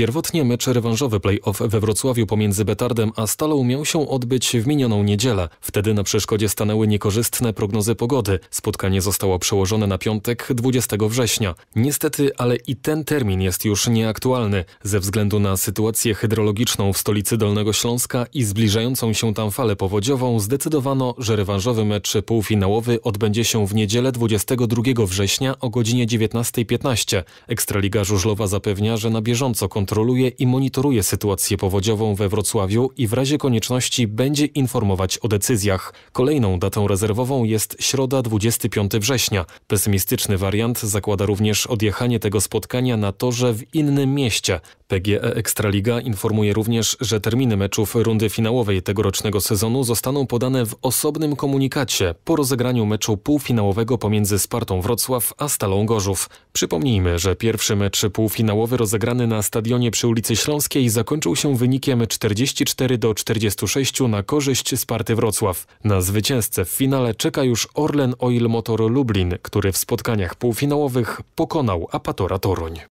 Pierwotnie mecz rewanżowy play-off we Wrocławiu pomiędzy Betardem a Stalą miał się odbyć w minioną niedzielę. Wtedy na przeszkodzie stanęły niekorzystne prognozy pogody. Spotkanie zostało przełożone na piątek 20 września. Niestety, ale i ten termin jest już nieaktualny ze względu na sytuację hydrologiczną w stolicy Dolnego Śląska i zbliżającą się tam falę powodziową zdecydowano, że rewanżowy mecz półfinałowy odbędzie się w niedzielę 22 września o godzinie 19.15. Ekstraliga Żużlowa zapewnia, że na bieżąco kontynuuje kontroluje i monitoruje sytuację powodziową we Wrocławiu i w razie konieczności będzie informować o decyzjach. Kolejną datą rezerwową jest środa 25 września. Pesymistyczny wariant zakłada również odjechanie tego spotkania na torze w innym mieście. PGE Ekstraliga informuje również, że terminy meczów rundy finałowej tegorocznego sezonu zostaną podane w osobnym komunikacie po rozegraniu meczu półfinałowego pomiędzy Spartą Wrocław a Stalą Gorzów. Przypomnijmy, że pierwszy mecz półfinałowy rozegrany na stadionie przy ulicy Śląskiej zakończył się wynikiem 44 do 46 na korzyść Sparty Wrocław. Na zwycięzcę w finale czeka już Orlen Oil Motor Lublin, który w spotkaniach półfinałowych pokonał Apatora Toruń.